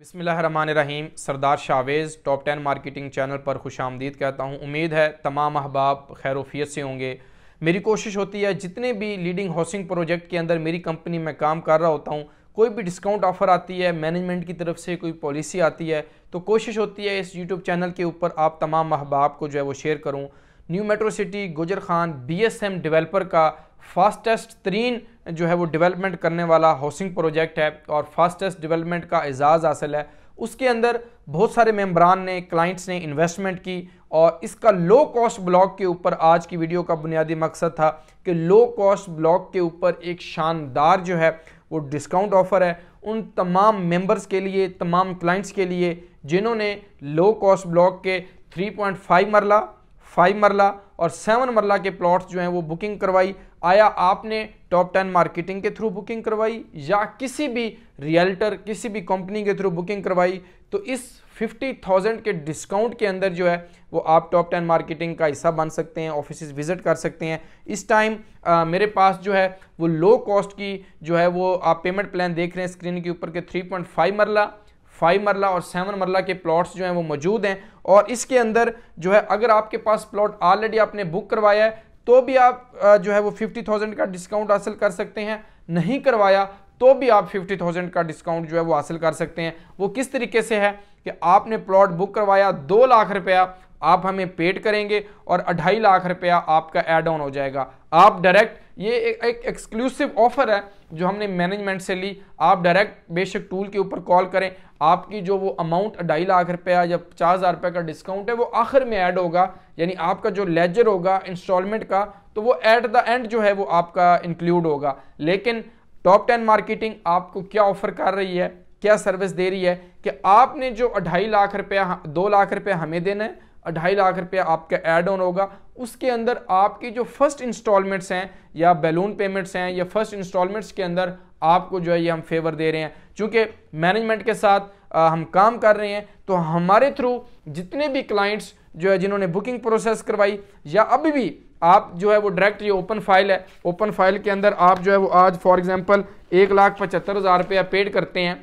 बसमीम Sardar Shavez top ten marketing channel पर खुश आमदीद कहता हूँ उम्मीद है तमाम अहबाब खैरूफियत से होंगे मेरी कोशिश होती है जितने भी लीडिंग हाउसिंग प्रोजेक्ट के अंदर मेरी कंपनी में काम कर रहा होता हूँ कोई भी डिस्काउंट ऑफ़र आती है मैनेजमेंट की तरफ से कोई पॉलिसी आती है तो कोशिश होती है इस यूट्यूब चैनल के ऊपर आप तमाम अहबाब को जो है वो शेयर करूँ new metro city Gujar Khan B S M developer का फास्टेस्ट तरीन जो है वो डेवलपमेंट करने वाला हाउसिंग प्रोजेक्ट है और फास्टेस्ट डेवलपमेंट का एजाज़ हासिल है उसके अंदर बहुत सारे मेम्बरान ने क्लाइंट्स ने इन्वेस्टमेंट की और इसका लो कॉस्ट ब्लॉक के ऊपर आज की वीडियो का बुनियादी मकसद था कि लो कॉस्ट ब्लॉक के ऊपर एक शानदार जो है वो डिस्काउंट ऑफ़र है उन तमाम मेंबर्स के लिए तमाम क्लाइंट्स के लिए जिन्होंने लो कॉस्ट ब्लॉक के 3.5 मरला 5 मरला और 7 मरला के प्लॉट्स जो हैं वो बुकिंग करवाई आया आपने टॉप टेन मार्केटिंग के थ्रू बुकिंग करवाई या किसी भी रियल्टर किसी भी कंपनी के थ्रू बुकिंग करवाई तो इस फिफ्टी थाउजेंड के डिस्काउंट के अंदर जो है वो आप टॉप टेन मार्केटिंग का हिस्सा बन सकते हैं ऑफिस विजिट कर सकते हैं इस टाइम मेरे पास जो है वो लो कॉस्ट की जो है वो आप पेमेंट प्लान देख रहे हैं स्क्रीन के ऊपर के three point five marla five marla और सेवन मरला के प्लॉट्स जो हैं वो मौजूद हैं और इसके अंदर जो है अगर आपके पास प्लॉट ऑलरेडी आपने बुक करवाया है तो भी आप जो है वो फिफ्टी थाउजेंड का डिस्काउंट हासिल कर सकते हैं नहीं करवाया तो भी आप फिफ्टी थाउजेंड का डिस्काउंट जो है वो हासिल कर सकते हैं वो किस तरीके से है कि आपने प्लॉट बुक करवाया दो लाख रुपया आप हमें पेड करेंगे और अढ़ाई लाख रुपया आपका एड ऑन हो जाएगा आप डायरेक्ट ये एक एक्सक्लूसिव ऑफर है जो हमने मैनेजमेंट से ली आप डायरेक्ट बेशक टूल के ऊपर कॉल करें आपकी जो वो अमाउंट ढाई लाख रुपया या पचास हज़ार रुपये का डिस्काउंट है वो आखिर में ऐड होगा यानी आपका जो लेजर होगा इंस्टॉलमेंट का तो वो एट द एंड जो है वो आपका इंक्लूड होगा लेकिन टॉप टेन मार्केटिंग आपको क्या ऑफर कर रही है क्या सर्विस दे रही है कि आपने जो ढाई लाख रुपया दो लाख रुपया हमें देना है ढाई लाख रुपया आपका एड ऑन होगा उसके अंदर आपकी जो फर्स्ट इंस्टॉलमेंट्स हैं या बैलून पेमेंट्स हैं या फर्स्ट इंस्टॉलमेंट्स के अंदर आपको जो है ये हम फेवर दे रहे हैं क्योंकि मैनेजमेंट के साथ आ, हम काम कर रहे हैं तो हमारे थ्रू जितने भी क्लाइंट्स जो है जिन्होंने बुकिंग प्रोसेस करवाई या अभी भी आप जो है वो डायरेक्ट ये ओपन फाइल है ओपन फाइल के अंदर आप जो है वो आज फॉर एग्जाम्पल एक लाख पचहत्तर हज़ार रुपया पेड करते हैं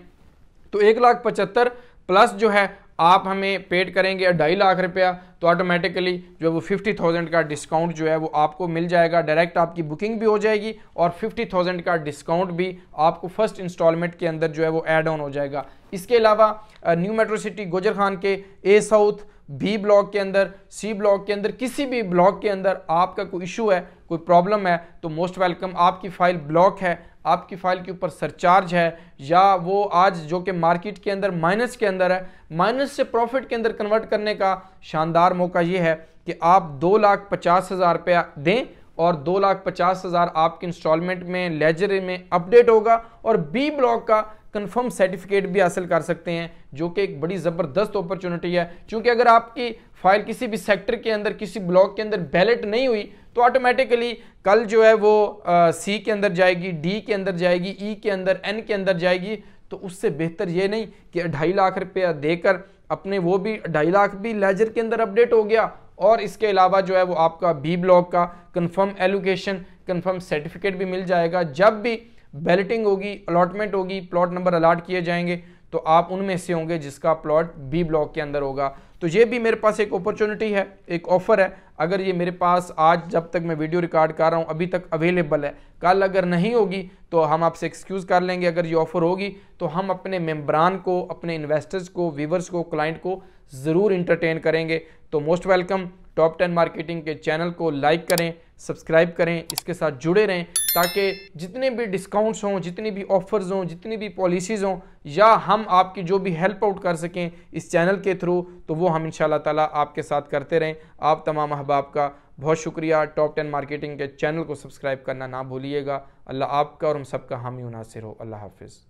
तो एक लाख पचहत्तर प्लस जो है आप हमें पेड करेंगे ढाई लाख रुपया तो ऑटोमेटिकली जो है वो फिफ्टी थाउजेंड का डिस्काउंट जो है वो आपको मिल जाएगा डायरेक्ट आपकी बुकिंग भी हो जाएगी और फिफ्टी थाउजेंड का डिस्काउंट भी आपको फर्स्ट इंस्टॉलमेंट के अंदर जो है वो एड ऑन हो जाएगा इसके अलावा new metro city Gujar Khan के ए साउथ बी ब्लॉक के अंदर सी ब्लॉक के अंदर किसी भी ब्लॉक के अंदर आपका कोई इशू है कोई प्रॉब्लम है तो मोस्ट वेलकम आपकी फाइल ब्लॉक है आपकी फ़ाइल के ऊपर सरचार्ज है या वो आज जो कि मार्केट के अंदर माइनस के अंदर है माइनस से प्रॉफिट के अंदर कन्वर्ट करने का शानदार मौका ये है कि आप दो लाख पचास हज़ार रुपया दें और दो लाख पचास हज़ार आपके इंस्टॉलमेंट में लेजर में अपडेट होगा और बी ब्लॉक का कन्फर्म सर्टिफिकेट भी हासिल कर सकते हैं जो कि एक बड़ी ज़बरदस्त अपॉर्चुनिटी है क्योंकि अगर आपकी फाइल किसी भी सेक्टर के अंदर किसी ब्लॉक के अंदर बैलेट नहीं हुई तो ऑटोमेटिकली कल जो है वो सी के अंदर जाएगी डी के अंदर जाएगी ई e के अंदर एन के अंदर जाएगी तो उससे बेहतर ये नहीं कि ढाई लाख रुपया देकर अपने वो भी ढाई लाख भी लेजर के अंदर अपडेट हो गया और इसके अलावा जो है वो आपका बी ब्लॉक का कंफर्म एलोकेशन कंफर्म सर्टिफिकेट भी मिल जाएगा जब भी बैलेटिंग होगी अलॉटमेंट होगी प्लॉट नंबर अलाट किए जाएंगे तो आप उनमें से होंगे जिसका प्लॉट बी ब्लॉक के अंदर होगा तो ये भी मेरे पास एक अपॉर्चुनिटी है एक ऑफ़र है अगर ये मेरे पास आज जब तक मैं वीडियो रिकॉर्ड कर रहा हूँ अभी तक अवेलेबल है कल अगर नहीं होगी तो हम आपसे एक्सक्यूज़ कर लेंगे अगर ये ऑफ़र होगी तो हम अपने मेम्बरान को अपने इन्वेस्टर्स को व्यूवर्स को क्लाइंट को ज़रूर इंटरटेन करेंगे तो most welcome top ten marketing के चैनल को लाइक करें सब्सक्राइब करें इसके साथ जुड़े रहें ताकि जितने भी डिस्काउंट्स हों जितनी भी ऑफर्स हों जितनी भी पॉलिसीज़ हों या हम आपकी जो भी हेल्प आउट कर सकें इस चैनल के थ्रू तो वो हम इन ताला आपके साथ करते रहें आप तमाम अहबाब का बहुत शुक्रिया टॉप टेन मार्केटिंग के चैनल को सब्सक्राइब करना ना भूलिएगा अल्लाह आपका और हम सबका हामी मुनासर हो अल्लाह हाफिज़